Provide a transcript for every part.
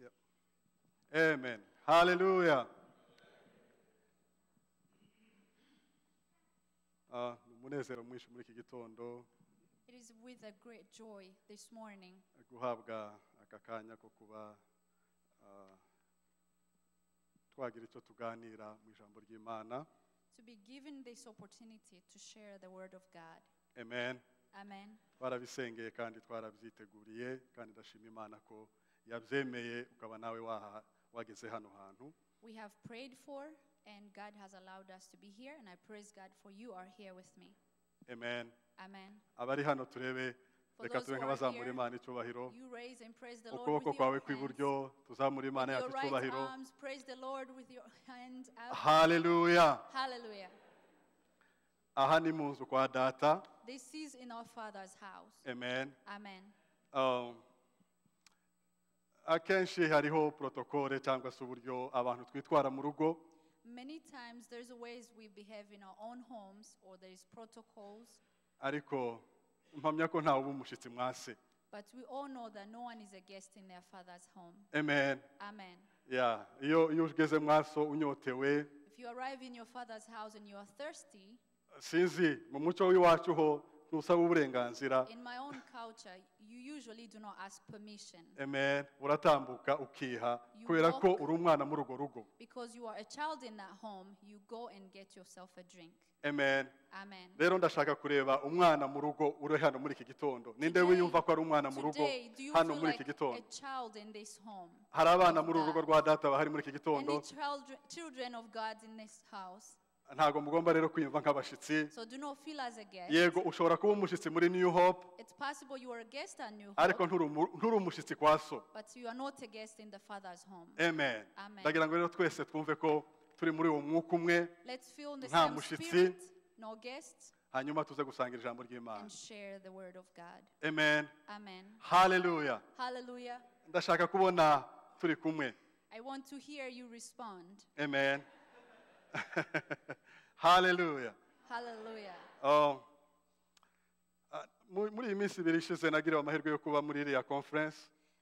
Yep. Amen. Hallelujah. Uh, ah, umunezero mwinshi muri iki gitondo It is with a great joy this morning guhabwa aka kanya ko kuba ah, twagira icyo tuganira mu ijambo ry'Imana to be given this opportunity to share the word of God. Amen. Amen. Twarabisengeye kandi twarabyiteguye kandi ndashima Imana ko yabyemeye ukaba nawe wageze hano hantu We have prayed for and God has allowed us to be here and I praise God for you are here with me. Amen. Amen. Abari hano turebe reka tube nk'abazamura imana icyubahiro ukuboko kwawe kw'iburyo tuzamura imana yacu icyubahiro haleluya aha ni mu nzu kwa data amen um, akenshi hariho protokole cyangwa se uburyo abantu twitwara mu rugo many times there's ways we behave in our own homes or there protocols ariko mpamya ko ntawe uba umushyitsi mwase but we all know that no one is a guest in their father's home amen amen yeah iyo iyo ugeze mwaso unyotewe if you arrive in your father's house and you are thirsty sinzi mu muco w'iwacu ho usaba uburenganzira amen uratambuka ukiha kubera ko uri umwana muri urwo rugo amen rero ndashaka kureba umwana mu rugo uri hano muri iki gitondo ninde wiyumva ko ari umwana mu rugo hano muri iki gitondo hari abana muri uru rugo rwa data bahari muri iki gitondo ntabwo mugomba rero kwiyumva nk'abashyitsi yego ushobora kuba umushyitsi muri new hope ariko nturi umushyitsi kwa so amen ndagira ngo rero twese twumve ko turi muri uwo mwuka umwe nta mushyitsi hanyuma tuze gusanga ijambo ry'imana amen haleluya ndashaka kubona turi kumwe amen Hallelujah. Hallelujah. Oh, muri iyi minsi ibiri ishize nagiriwe amahirwe yo kuba muri iriya conference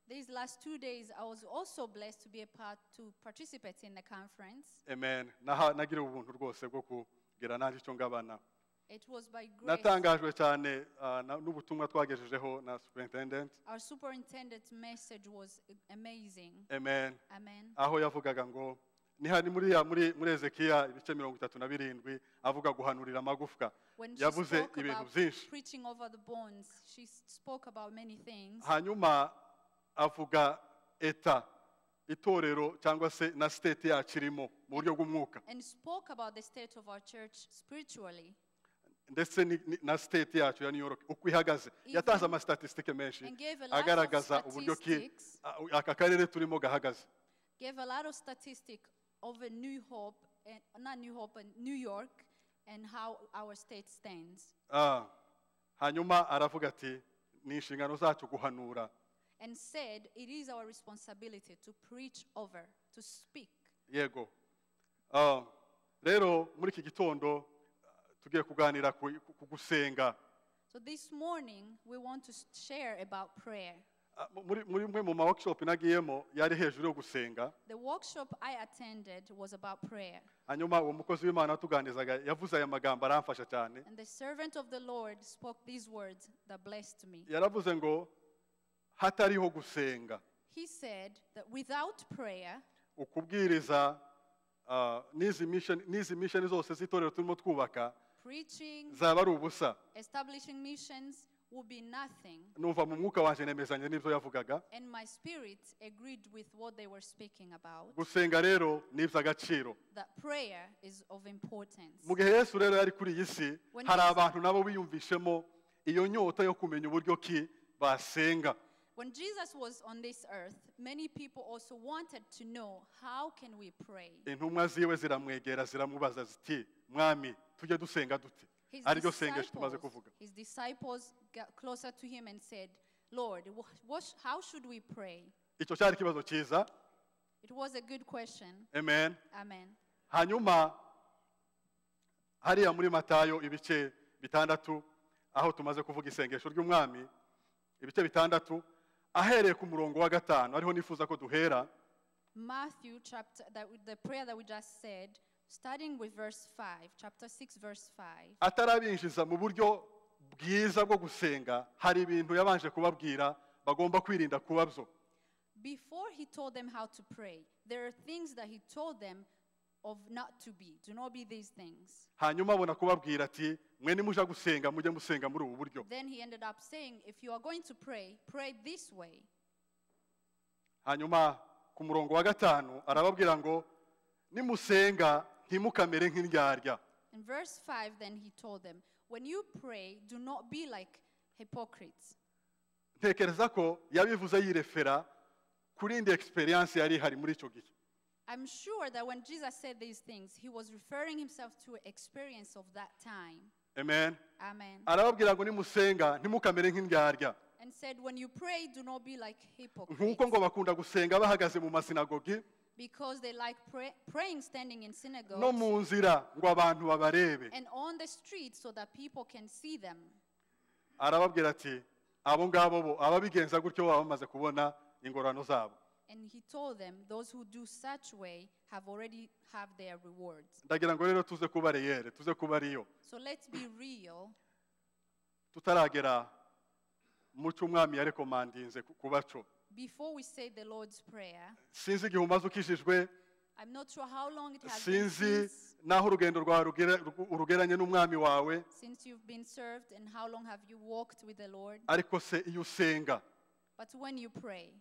These last two days, I was also blessed to be a part to participate in the conference. Amen. Nagiriwe ubuntu rwose bwo kugera nanjye icyo ngabana. It was by grace. Natangajwe cyane uh, n'ubutumwa twagejejeho na superintendent. Our superintendent's message was amazing. Amen. Amen. Aho yavugaga ngo ni hani ya muri muri Ezekiya ibice mirongo itatu na birindwi avuga guhanurira amagufwa yavuze ibintu byinshi hanyuma avuga eta itorero cyangwa se na state yacu irimo mu buryo bw'umwuka ndetse na state yacu ya New York uko ihagaze yatanze amastatistike menshi agaragaza uburyo ki aka karere turimo gahagaze gave a lot of statistics over New Hope, and, not New Hope, but New York, and how our state stands. Ah, hanyuma arafugati ati ni inshingano and said, It is our responsibility to preach over, to speak. yego Ah, rero muri iki gitondo tugiye kuganira ku ku So this morning, we want to share about prayer. Ah, muri mwe mu ma workshop nagiyemo yari hejuru yo gusenga hanyuma uwo mukozi w'imana tuganizaga yavuze aya magambo aramfasha cyane yaravuze ngo hatariho gusenga he said ukubwiriza ah, n'izi mission zose z'itorero turimo twubaka zaba ari ubusa will be nothing. mu mwuka wanje nemezanya n'ibyo yavugaga And my spirit agreed with what they were speaking about. rero ni iby'agaciro That prayer is of importance. mu gihe yesu rero yari kuri iyi si When hari Jesus- abantu nabo biyumvishemo iyo nyota yo kumenya uburyo ki basenga When Jesus was on this earth, many people also wanted to know how can we pray? intumwa ziwe ziramwegera ziramubaza ziti mwami tujye dusenga dute His ariko senga tumaze kuvuga his disciples got closer to him and said lord what, how should we pray icyo cyari ikibazo cyiza it was a good question amen amen hanyuma hariya muri matayo ibice bitandatu aho tumaze kuvuga isengesho ry'umwami ibice bitandatu ahereye ku murongo wa gatanu ariho nifuza ko duhera matthew chapter that, the prayer that we just said Starting with verse 5, chapter 6 verse 5. atarabinjiza mu buryo bwiza bwo gusenga hari ibintu yabanje kubabwira bagomba kwirinda kubabyo Before he told them how to pray, there are things that he told them of not to be. Do not be these things. hanyuma abona kubabwira ati mwe nimuja gusenga mujye musenga muri ubu buryo Then he ended up saying, if you are going to pray, pray this way. hanyuma ku murongo wa gatanu arababwira ngo nimusenga ntimukamere nk'indyarya In verse 5, then he told them, When you pray, do not be like hypocrites. ntekereza ko yabivuze yirefera kuri indi experience yari ihari muri icyo gihe I'm sure that when Jesus said these things, he was referring himself to an experience of that time. amen Amen. ngo nimusenga ntimukamere nk'indyarya And said, When you pray, do not be like nk'uko hypocrites. ngo bakunda gusenga bahagaze mu masinagogi because they like pray, praying standing in synagogues and on the street so that people can see them And he told them, those who do such way have already have their rewards. So let's be real tutaragera mu yarekomandinze kubaco before we say the Lord's Prayer, sinzi igihe I'm not sure how long it has been sinzi since, n'aho urugendo rwawe urugeranye n'umwami wawe since you've been served and how long have you walked with the Lord. ariko se iyo usenga But when you pray,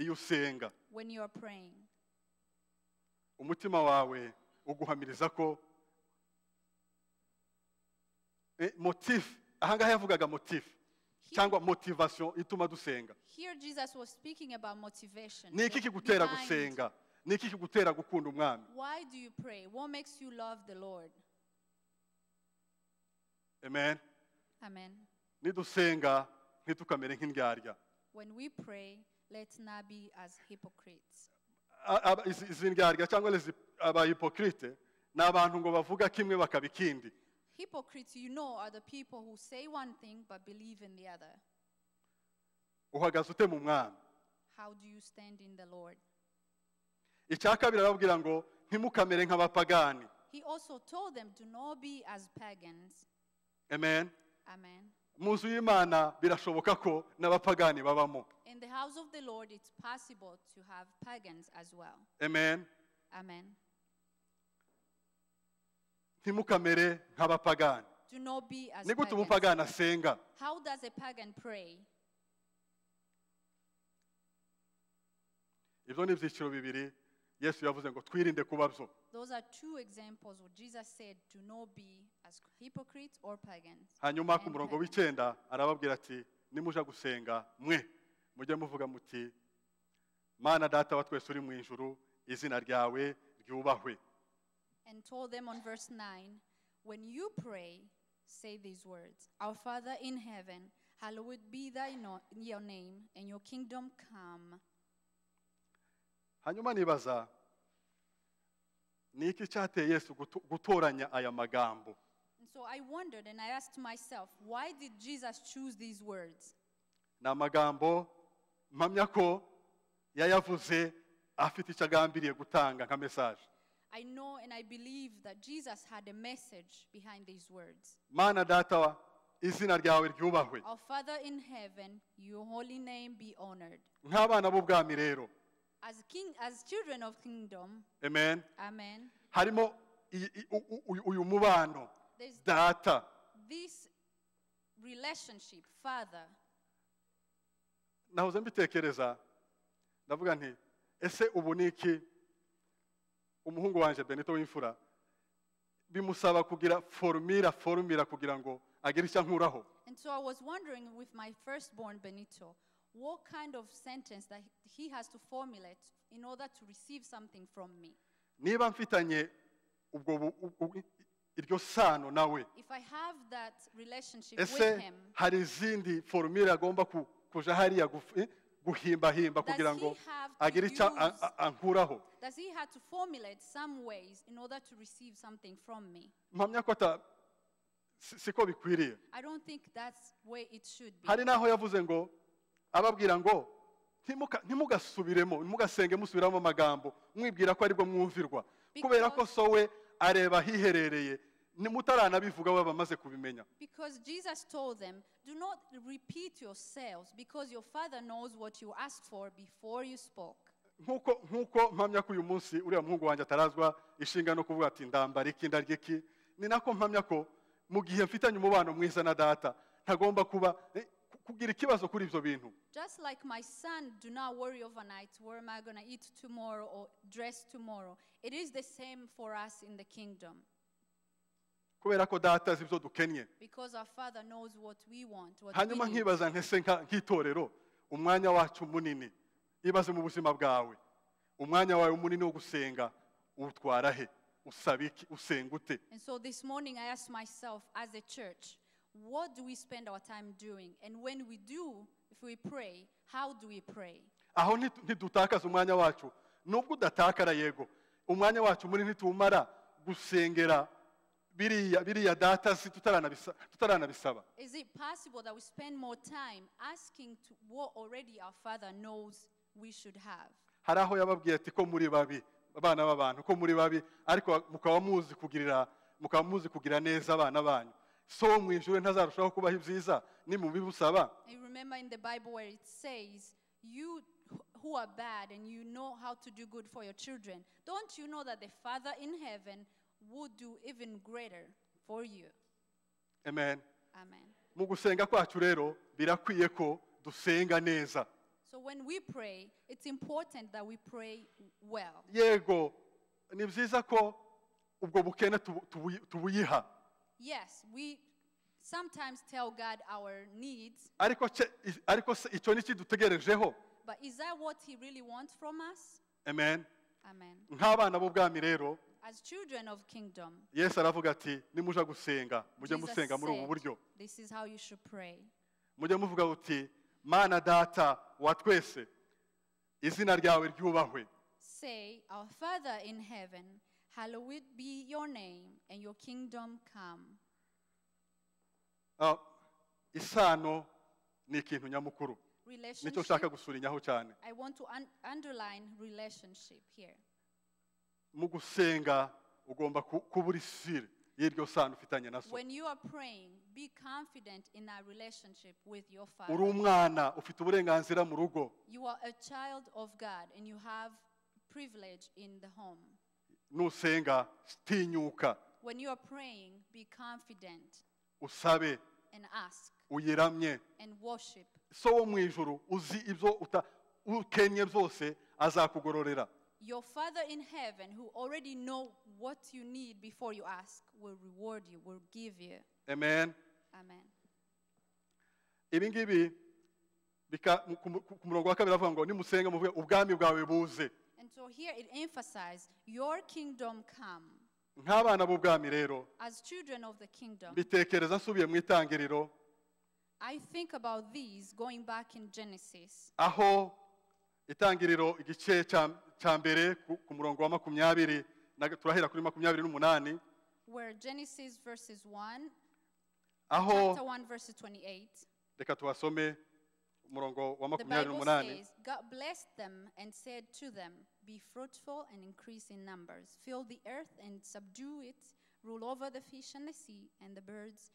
iyo usenga when you are praying, umutima wawe uguhamiriza ko eh, motif aha ngaha yavugaga motif cyangwa motivation ituma dusenga ni iki kigutera gusenga ni iki kigutera gukunda umwami amen nidusenga ntitukamere nk'indyarya izi ndyarya cyangwa abahipokrite ni abantu ngo bavuga kimwe bakaba ikindi Hypocrites, you know, are the people who say one thing but believe in the other. How do you stand in the Lord? He also told them, Do not be as pagans. amen Amen. mu y'imana birashoboka ko n'abapagani babamo In the house of the Lord, it's possible to have pagans as well. amen Amen. ntimukamere nk'abapagani ni gute umupagani asenga ibyo ni ibyiciro bibiri yesu yavuze ngo twirinde kuba byo hanyuma ku murongo w'icyenda arababwira ati nimuja gusenga mwe mujye muvuga muti mana data wa twese uri mu ijuru izina ryawe ryubahwe and told them on verse 9 When you pray, say these words Our Father in heaven, hallowed be thy no- your name, and your kingdom come. hanyuma nibaza ni iki cyateye yesu gutoranya aya magambo And so I wondered and I asked myself, why did Jesus choose these words? ni amagambo mpamya ko yayavuze afite icyo agambiriye gutanga nka I know and I believe that Jesus had a message behind these words. Mana data wa izina ryawe ryubahwe. Our Father in heaven, your holy name be honored. Nk'abana b'ubwami rero. As king as children of kingdom. Amen. Amen. Harimo uyu mubano data. This relationship father. Nahoze mbitekereza ndavuga nti ese ubu ni iki? umuhungu wanjye benito w'imfura bimusaba kugira forumira forumira kugira ngo agire icyo ankuraho and so i was wondering with my firstborn benito what kind of sentence that he has to formulate in order to receive something from me niba mfitanye ubwo iryo sano nawe ese hari izindi forumira agomba kuja hariya eh? guhimbahimba kugira ngo agire icyo ankuraho mpamya ko siko bikwiriye hari n'aho yavuze ngo ababwira ngo ntimugasubiremo ntimugasenge musubiramo amagambo mwibwira ko aribwo mwumvirwa kubera ko sowe areba ahiherereye mutaranabivuga baba bamaze kubimenya because jesus told them do not repeat yourselves because your father knows what you asked for before you spoke nkuko nkuko mpamya ko uyu munsi uriya muhungu wanjye atarazwa ishinga no kuvuga ati ndambara iki ndarya iki ni nako mpamya ko mu gihe mfitanye umubano mwiza na data ntagomba kuba eh, kugira ikibazo kuri ibyo bintu just like my son do not worry overnight where am i going to eat tomorrow or dress tomorrow it is the same for us in the kingdom Because our father knows what we want. nkibaza nkese nk'itorero umwanya wacu munini ibaze mu buzima bwawe umwanya wawe munini What do we spend our time doing? And when we do, if we pray, how do we pray? aho ntidutakaza umwanya wacu nubwo udatakara yego umwanya wacu muri ntituwumara gusengera biriya biriya data tutaranabisaba is it possible that we spend more time asking to what already our father knows we should have hari aho yababwiye ati ko muri babi abana b'abantu ko muri babi ariko mukaba muzi kugirira mukaba muzi kugira neza abana banyu so mu ijuru ntazarushaho kubaha ibyiza ni mu bibusaba remember in the bible where it says you who are bad and you know how to do good for your children don't you know that the father in heaven would do even greater for you. Amen. Amen. Mu gusenga kwacu rero birakwiye ko dusenga neza. So when we pray, it's important that we pray well. Yego, ni byiza ko ubwo bukene tubuyiha. Yes, we sometimes tell God our needs. Ariko ariko icyo ni But is that what he really wants from us? Amen. Amen. Nk'abana b'ubwami mirero. as children of kingdom yesu aravuga ati nimuja gusenga mujye musenga muri ubu buryo mujye muvuga uti mana data wa twese izina ryawe ryubahwe say our father in heaven hallowed be your name and your kingdom come ah, isano ni ikintu nyamukuru nicyo ushaka gusura gusurinyaho cyane i want to underline relationship here mu gusenga ugomba kuba uri y'iryo sana ufitanye na so uri umwana ufite uburenganzira mu rugo nusenga tinyuka usabe uyiramye so wo mu ijoro uzi ibyo ukennye byose azakugororera your Father in heaven, who already know what you need before you ask, will reward you, will give you. Amen. Amen. ibi ngibi ku murongo wa kabiri avuga ngo nimusenga muvuge ubwami bwawe buze And so here it emphasizes your kingdom come. nk'abana b'ubwami rero As children of the kingdom, mbitekereza nsubiye mu itangiriro I think about these going back in Genesis, aho itangiriro igice cya mbere ku murongo wa makumyabiri turahera kuri makumyabiri n'umunani aho reka tuhasome umurongo wa makumyabiri n'umunani Be fruitful and increase in numbers. Fill the earth and subdue it. Rule over the fish and the sea and the birds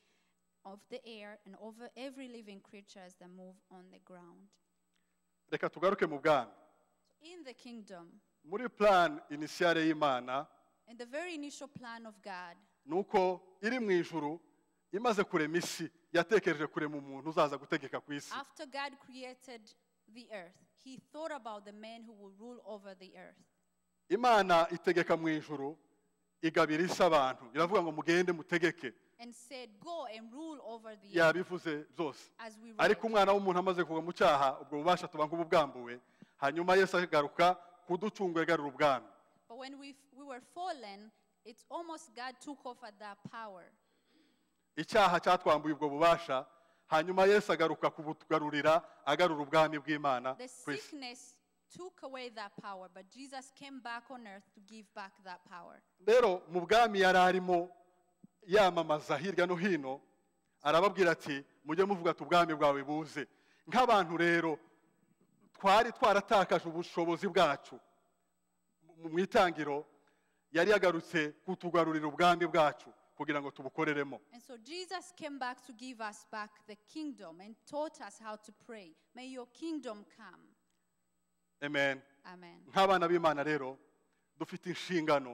of the air and over every living creature as they move on the ground. reka tugaruke mu bwami muri plan initiale y'imana and the nuko iri mu ijuru imaze kurema isi yatekereje kurema umuntu uzaza gutegeka ku isi after god created the earth he thought about the man who will rule over the earth imana itegeka mu ijuru igabira isi abantu iravuga ngo mugende mutegeke and said, Go and rule over the earth. As we ariko umwana w'umuntu amaze kugwa mu cyaha ubwo bubasha tuba nk'ububwambuwe hanyuma yesu agaruka kuducungura agarura ubwami icyaha cyatwambuye ubwo bubasha hanyuma yesu agaruka kubutugarurira agarura ubwami bw'imana ku isi rero mu bwami yari arimo yamamaza hirya no hino arababwira ati mujye muvuga ati ubwami bwawe buze nk'abantu rero twari twaratakaje ubushobozi bwacu mu itangiro yari yagarutse kutugarurira ubwami bwacu kugira ngo tubukoreremo nk'abana b'imana rero dufite inshingano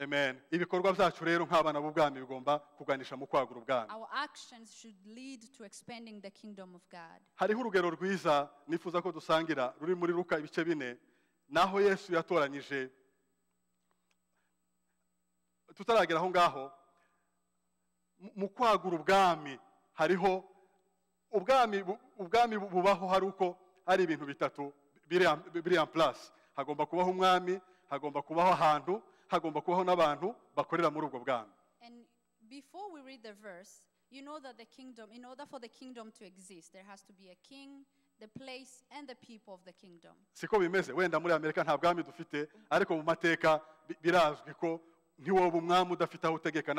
amen ibikorwa byacu rero nk'abana b'ubwami bigomba kuganisha mu kwagura ubwami hariho urugero rwiza nifuza ko dusangira ruri muri ruka ibice bine naho yesu yatoranyije tutaragera aho ngaho mu kwagura ubwami hariho ubwami ubwami bubaho hari uko hari ibintu bitatu biri purasi hagomba kubaho umwami hagomba kubaho ahantu hagomba kubaho n'abantu bakorera muri ubwo bwami And before we read the verse, you know that the kingdom, in order for the kingdom to exist, there has to be a king, the place and the people of the kingdom. siko bimeze wenda muri amerika nta bwami dufite ariko mu mateka birazwi ko ntiwoba umwami udafite aho utegeka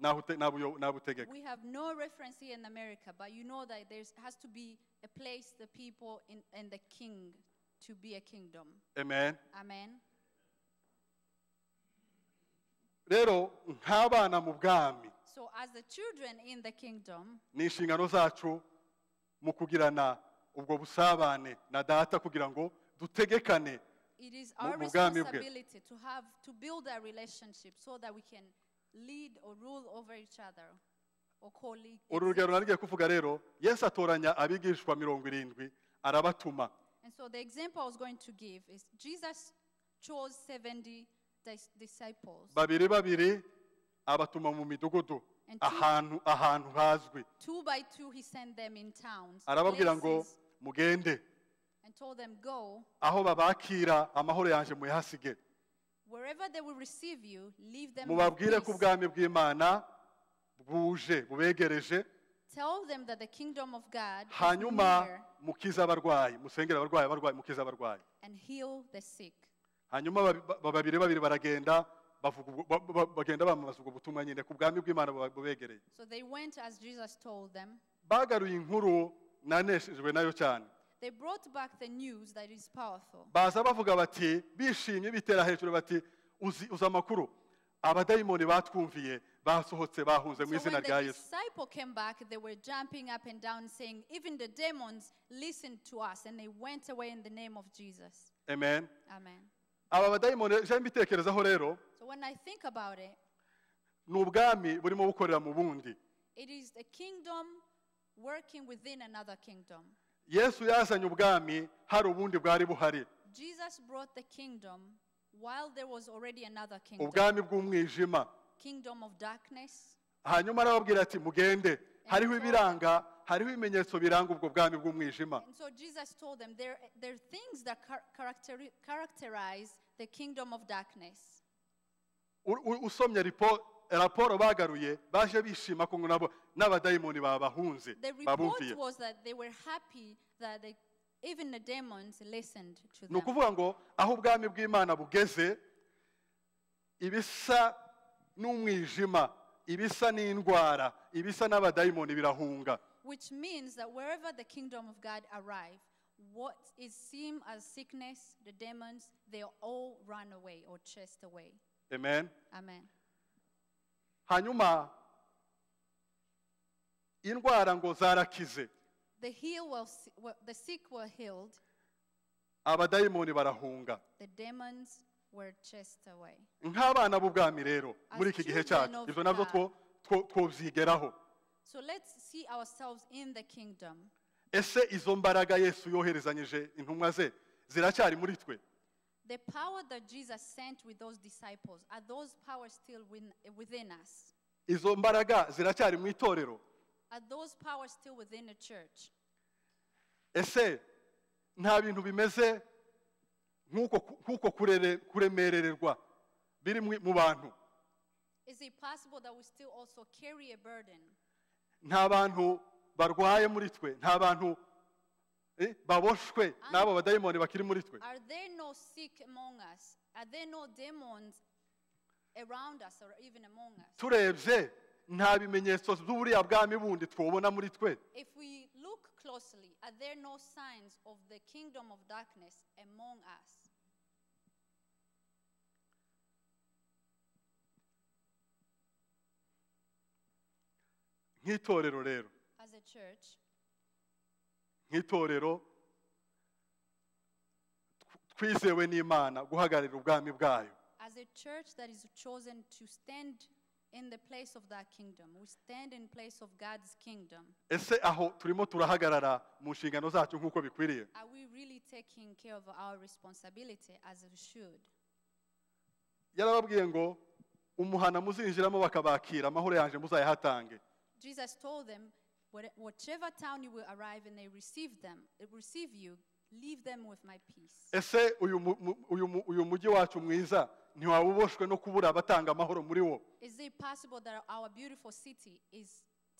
We have no reference here in America, but you know that there has to be a place, the people, in, and the king to be a kingdom. amen Amen. rero nk'abana mu bwami ni inshingano zacu mu kugirana ubwo busabane na data kugira ngo dutegekane mu bwami bwe uru rugero narigiye kuvuga rero yesu atoranya abigishwa mirongo irindwi arabatuma And so the example I was going to give is Jesus chose 70 disciples babiri babiri abatuma mu midugudu ahantu ahantu hazwi arababwira ngo mugende aho babakira amahoro yanjye muyahasige wherever they mubabwire ko ubwami bw'imana buje bubegereje hanyuma mukiza abarwayi musengera abarwayi abarwayi mukiza abarwayi hanyuma babiri babiri baragenda bagenda bamamaza ubutumwa nyine ku bwami bw'imana bubegereye bagaruye inkuru naneshejwe nayo cyane baza bavuga bati bishimye bitera hejuru bati uzi amakuru abadayimoni batwumviye basohotse bahunze mu izina rya yesu amen aba badayimoni iyo mbitekerezaho rero ni ubwami burimo bukorera mu bundi yesu yazanye ubwami hari ubundi bwari buhari ubwami bw'umwijima hanyuma arababwira ati mugende hariho ibiranga hariho ibimenyetso biranga ubwo bwami bw'umwijima usomye raporo bagaruye baje bishima ku nabo n'abadayimoni babahunze babumviye ni ukuvuga ngo aho ubwami bw'imana bugeze ibisa n'umwijima ibisa n'indwara ibisa n'abadayimoni birahunga which means that wherever the kingdom of God arrive, what is seen as sickness, the demons, they all run away or chased away. Amen. Amen. Hanyuma indwara ngo zarakize. The heal was the sick were healed. Abadayimoni barahunga. The demons were chased away. Nk'abana b'ubwami rero muri iki gihe cyacu. Ivyo navyo two So let's see ourselves in the kingdom. ese izo mbaraga yesu yoherezanyije intumwa ze ziracyari muri twe The power that Jesus sent with those disciples, are those powers still within us? izo mbaraga ziracyari mu itorero Are those powers still within the church? ese nta bintu bimeze nk'uko nk'uko kuremerererwa biri mu mu bantu Is it possible that we still also carry a burden? nta bantu barwaye muri twe nta bantu eh, baboshwe ah. n'abo badayimoni bakiri muri twe turebye nta bimenyetso by'uburiya bwami bundi twubona muri twe look closely, are there no signs of the kingdom of darkness among us? nk'itorero rero nk'itorero twizewe n'imana guhagararira ubwami bwayo as a church that is chosen to stand in the place of that kingdom. We stand in place of God's kingdom. Ese aho turimo turahagarara mu nshingano zacu nk'uko bikwiriye? Are we really taking care of our responsibility as we should? Yarababwiye ngo umuhana muzinjiramo bakabakira amahoro yanjye muzayahatange. Jesus told them, whatever town you will arrive and they receive them, receive you, leave them with my peace. Ese uyu mujyi wacu mwiza ntiwabuboshwe no kubura abatanga amahoro muri wo. Is it possible that our beautiful city is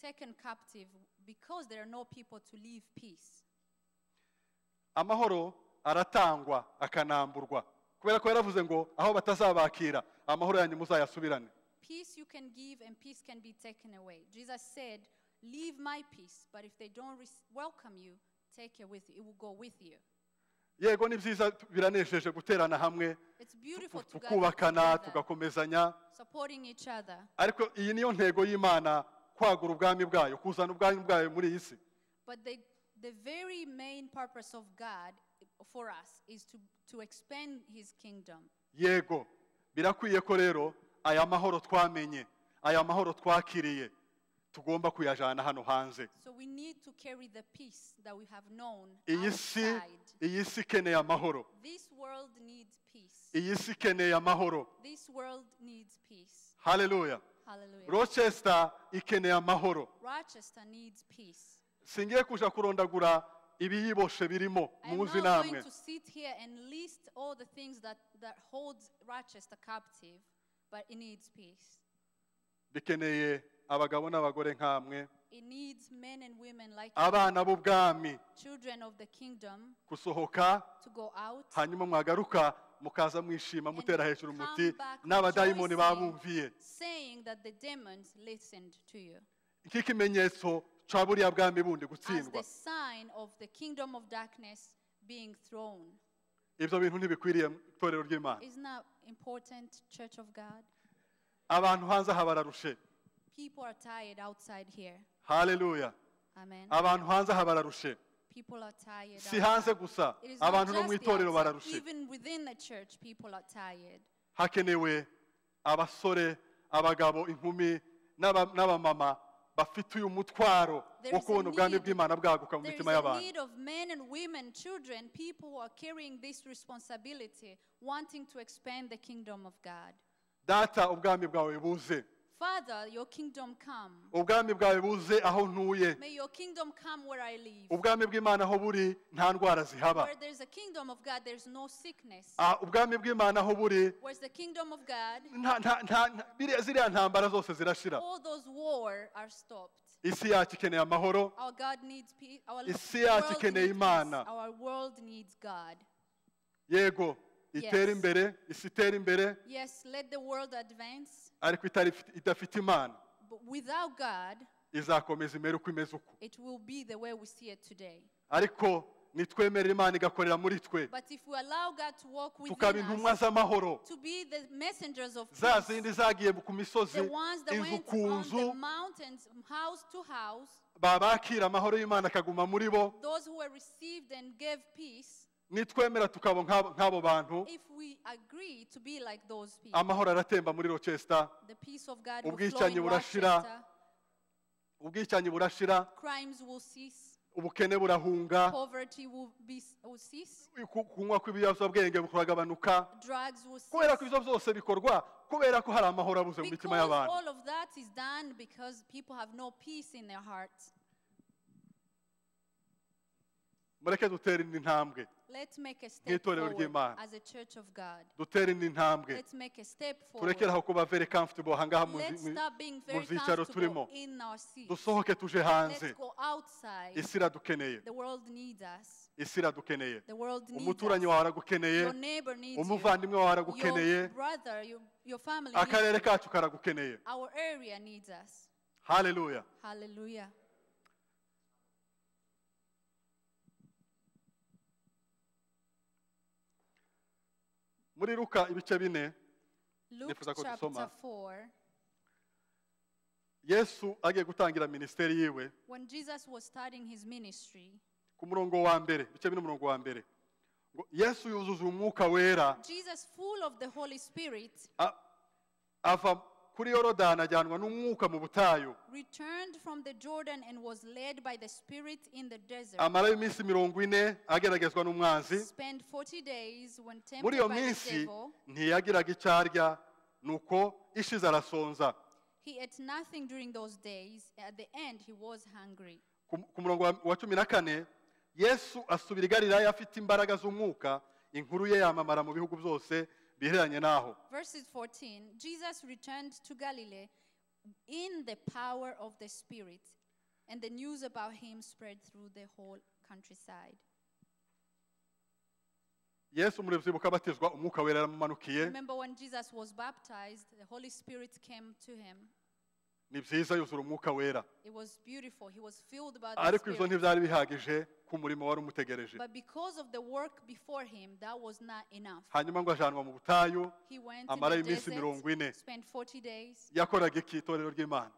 taken captive because there are no people to leave peace? Amahoro aratangwa akanamburwa. Kubera ko yaravuze ngo aho batazabakira amahoro yanyu muzayasubirane. Peace you can give and peace can be taken away. Jesus said, Leave my peace, but if they don't welcome you, take it with you. It will go with you. yego ni byiza biranejeje guterana hamwe tukubakana tugakomezanya ariko iyi niyo ntego y'imana kwagura ubwami bwayo kuzana ubwami bwayo muri iyi si the very main purpose of God for us is to, to expand his kingdom. Yego birakwiye ko rero aya mahoro twamenye aya mahoro twakiriye tugomba kuyajana hano hanze iyi si iyi si ikeneye amahoro iyi si ikeneye amahoro haleluya rochester ikeneye amahoro singiye kuja kurondagura ibiyiboshe birimo muzi namwe but it needs peace. bikeneye abagabo n'abagore nk'amwe abana b'ubwami children gusohoka hanyuma mwagaruka mukaza mwishima mutera hejuru umuti n'abadayimoni babumviye saying that iki kimenyetso ca buriya bwami bundi gutsindwa ibyo bintu ntibikwiriye itorero ry'imana abantu hanze aha bararushe haleluya abantu hanze aha bararushe si hanze gusa abantu no mu itorero bararushe hakenewe abasore abagabo inkumi n'abamama bafite uyu mutwaro wo kubona ubwami bw'imana bwaguka mu mitima y'abantu data ubwami bwawe buze Father, your kingdom come. ubwami bwawe buze aho ntuye May ubwami bw'imana aho buri nta ndwara zihaba Where ah, ubwami bw'imana aho buri Where's ziriya ntambara zose zirashira All those isi yacu ikeneye amahoro Isi yacu world ikeneye Imana. Our world yego itere imbere isi itere imbere ariko idafite imana izakomeza imere uko imeze uko ariko nitwemerera imana igakorera muri twe tukaba intumwa z'amahoro za zindi zagiye ku misozi inzu ku nzu babakira amahoro y'imana akaguma muri bo nitwemera tukaba nk'abo bantu amahoro aratemba muri rochester ubwicanyi burashira ubwicanyi burashira ubukene burahunga kunywa kw'ibiyobyabwenge kuragabanuka kubera ko ibyo byose bikorwa kubera ko hari amahoro abuze mu mitima y'abantu mureke God. Let's make a step indi Let's stop being very comfortable world needs us. turimo dusohoke needs us. isi iradukeneye isi iradukeneye Your wawe aragukeneye umuvandimwe our area needs us. Hallelujah. Hallelujah. muri ruka ibice bine nifuza ko dusoma yesu agiye gutangira minisiteri yiwe ku murongo wa mbere ibice bine umurongo wa mbere yesu yuzuza umwuka wera ava kuri yorodani ajyanwa n'umwuka mu butayu amarayo iminsi mirongo ine ageragezwa n'umwanzi muri iyo minsi ntiyagiraga icyo arya ni ishize arasonza ku murongo wa cumi na kane yesu asubira i galilaya afite imbaraga z'umwuka inkuru ye yamamara mu bihugu byose naho verses 14 jesus returned to galilee in the power of the spirit and the news about him spread through the whole countryside yesu umwuka wera remember when jesus was baptized the holy spirit came to him ni byiza yuzura umwuka wera ariko ibyo ntibyari bihagije ku murimo wari umutegereje hanyuma ngo ajyanwa mu butayu amarayo iminsi mirongo ine yakoraga iki itorero ry'imana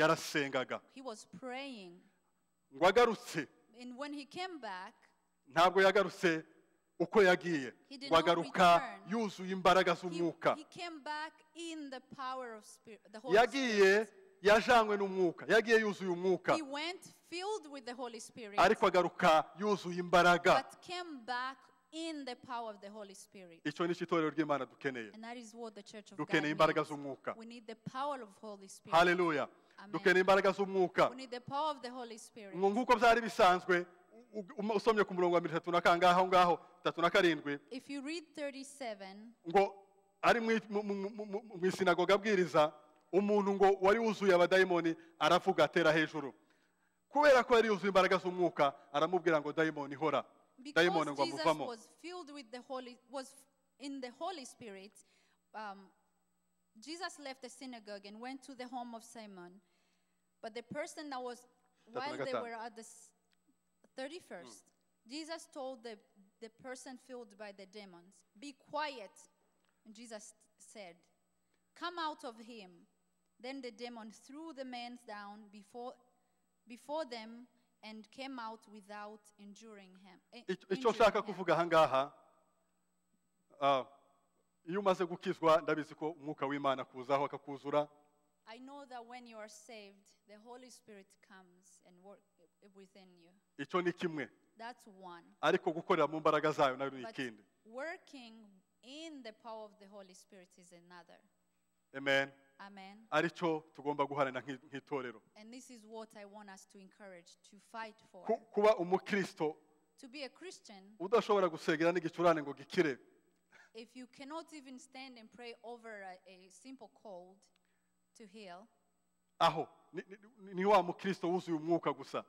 yarasengaga ngo agarutse ntabwo yagarutse uko yagiye wagaruka yuzuye imbaraga z'umwuka yagiye yajanywe n'umwuka yagiye yuzuye umwuka ariko agaruka yuzuye imbaraga in the power of the Holy Spirit. icyo ni cyo itorero ry'imana dukeneye dukeneye imbaraga z'umwuka haleluya dukeneye imbaraga z'umwuka nk'uko byari bisanzwe usomye ku murongo wa mirongo itatu na kangahe aho ngaho itatu na karindwi ngo ari mu isinagoga abwiriza umuntu ngo wari wuzuye abadayimoni aravuga atera hejuru kubera ko yari yuzuye imbaraga z'umwuka aramubwira ngo dayimoni ihora dayimoni ngo amuvamo um, Jesus left the synagogue and went to the home of Simon. But the person that was, while they were at the 31st, mm. Jesus told the, the person filled by the demons, Be quiet. And Jesus said, Come out of him. Then the demon threw the man down before, before them and came out without injuring him. Eh, ah, I know that when you are saved, the Holy Spirit comes and works. icyo ni kimwe ariko gukorera mu mbaraga zayo nayo ni ikindi amen aricyo tugomba guharanira nk'itorero kuba umukristo udashobora gusengera n'igicurane ngo gikire if you cannot even stand and pray over a, a simple cold to heal aho ni wa mukristo wuzuye umwuka gusa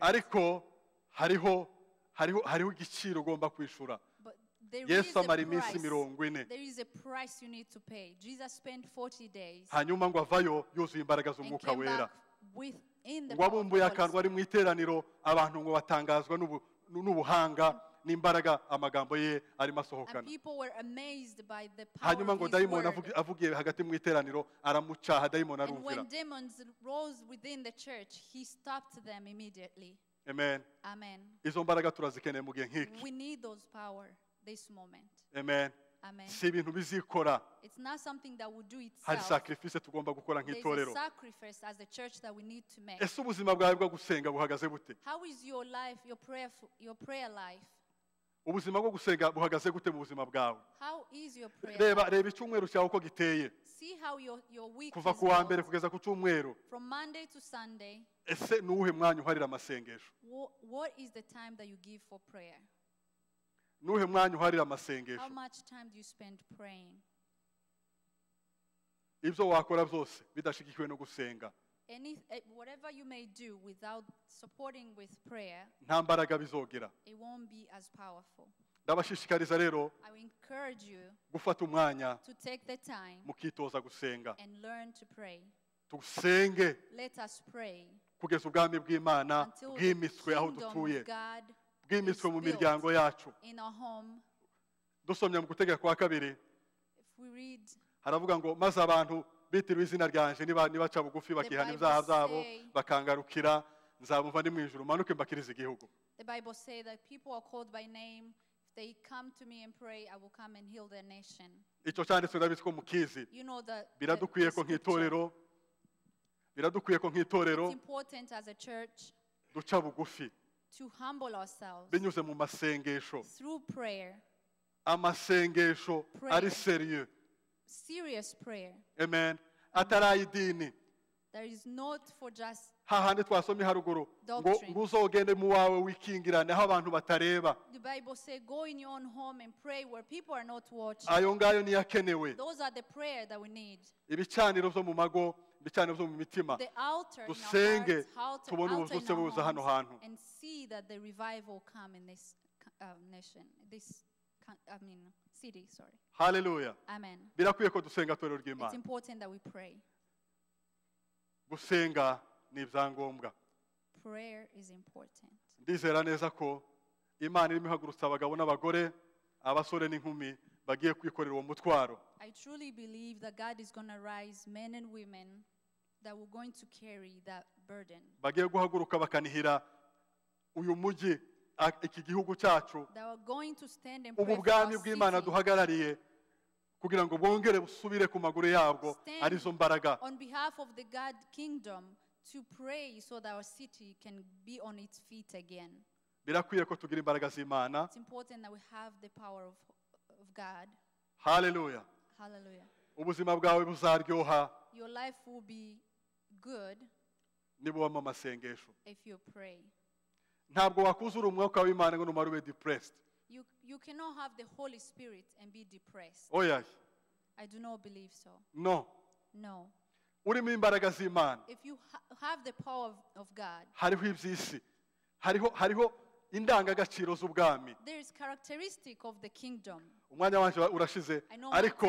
ariko hariho hariho hariho igiciro ugomba kwishura yesu amara iminsi mirongo ine hanyuma ngo avayo yuzuye imbaraga z'umwuka wera ngo abumbuye akantu ari mu iteraniro abantu ngo batangazwa n'ubuhanga n'imbaraga amagambo ye arimo asohokana hanyuma ngo dayimoni avugiye hagati mu iteraniro aramucaha dayimoni arumvira amen izo mbaraga turazikeneye mu gihe nk'iki amen si ibintu bizikora hari sacrifice tugomba gukora nk'itorero ese ubuzima bwawe bwo gusenga buhagaze bute ubuzima bwo gusenga buhagaze gute mu buzima bwawe reba reba icyumweru cyawe uko giteye kuva ku wa mbere kugeza ku cyumweru ese ni uwuhe mwanya uharira amasengesho ni uwuhe mwanya uharira amasengesho ibyo wakora byose no gusenga any, eh, whatever you may do without supporting with prayer, it won't be as powerful. ndabashishikariza rero gufata umwanya mukitoza gusenga dusenge kugeza ubwami bw'imana until aho dutuye of mu miryango yacu in dusomye mu gutegeka kwa kabiri haravuga ngo maze abantu bitiriwe izina ryanjye nibaca bugufi bakihana ibyaha byabo bakangarukira nzabumva ni mu ijoro manuke mbakiriza igihugu they come to me and pray, I will come and heal their nation. icyo cyanditswe ndabitswe mukizi biradukwiye ko nk'itorero biradukwiye ko nk'itorero duca bugufi binyuze mu masengesho amasengesho ari serieux serious prayer. Amen. Atari idini. There is not for just hahandi twasomye haruguru ngo uzogende mu wawe wikingirane aho abantu batareba ayo ngayo niyo akenewe ibicaniro byo mu mago ibicaniro byo mu mitima dusenge tubone ubuzutse buza hano hantu and see that the revival come in this uh, nation this uh, I mean city, sorry. Haleluya. Amen. Birakwiye ko dusenga torero It's ry'Imana. important that we pray. Gusenga ni ibyangombwa. Prayer is important. Ndizera neza ko Imana irimo ihagurutsa abagabo n'abagore, abasore n'inkumi bagiye kwikorera uwo mutwaro. I truly believe that God is going to rise men and women that were going to carry that burden. Bagiye guhaguruka bakanihira uyu mujyi iki gihugu cyacu ubu bwami bw'imana duhagarariye kugira ngo bongere busubire ku maguru yabwo arizo mbaraga birakwiye ko tugira imbaraga z'imana haleluya ubuzima bwawe buzaryoha niba wama amasengesho ntabwo wakuzura umwuka w'imana ngo numara ube depressed you, you cannot have the holy spirit and be depressed oya oh, i do not believe so no no imbaraga z'imana if you ha have the power of, of god hariho indangagaciro z'ubwami there is characteristic of the kingdom umwanya wanjye urashize ariko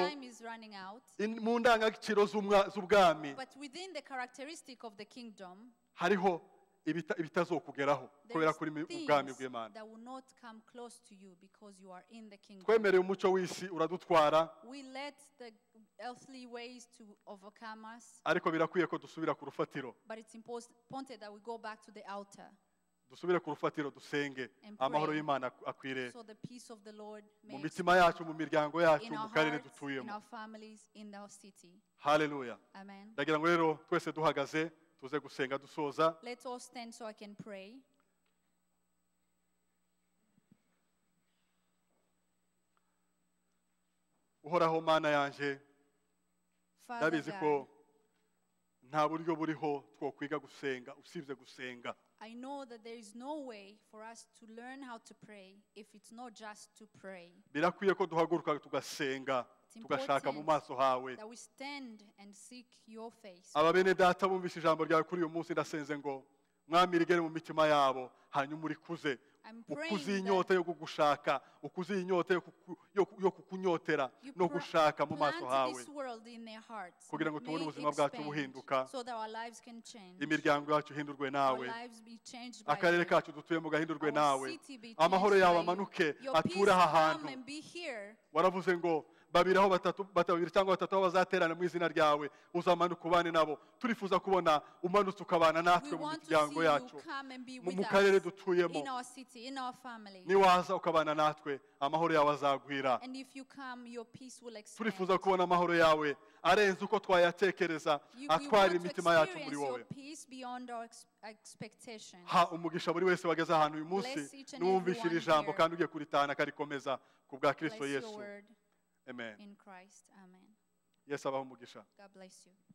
mu ndangagaciro z'ubwami but within the characteristic of the kingdom hariho ibitazokugeraho kubera kuri ubwami bw'imana twemereye umuco w'isi uradutwara ariko birakwiye ko dusubira ku rufatiro dusubire ku rufatiro dusenge amahoro y'imana akwire mu mitima yacu mu miryango yacu mu karere dutuyemo haleluya ndagira ngo rero twese duhagaze tuze gusenga dusoza let's all stand so i can pray uhoraho mana yanjye ndabizi ko nta buryo buriho twokwiga gusenga usibye gusenga I know that there is no way for us to learn how to pray if it's not just to pray. birakwiye ko duhaguruka tugasenga tugashaka mu maso hawe ababene data bumvise ijambo ryawe kuri uyu munsi ndasenze ngo mwami rigere mu mitima yabo hanyuma urikuze ukuze inyota yo kugushaka ukuze inyota yo kukunyotera no gushaka mu maso hawe kugira ngo tubone ubuzima bwacu buhinduka imiryango yacu ihindurwe nawe akarere kacu dutuyemo gahindurwe nawe amahoro yawe amanuke ature aha hantu waravuze ngo babiri aho batatu babiri cyangwa batatu aho bazaterana mu izina ryawe uzamanuka ubane nabo turifuza kubona umanutse ukabana natwe mu miryango yacu mu karere dutuyemo niwaza ukabana natwe amahoro yawe azagwira turifuza kubona amahoro yawe arenze uko twayatekereza atwara imitima yacu muri wowe ha umugisha buri wese wageze ahantu uyu munsi iri ijambo kandi ugiye kuritahana akarikomeza ku bwa kirisito yesu Amen. In Christ. Amen. Yes, God bless you.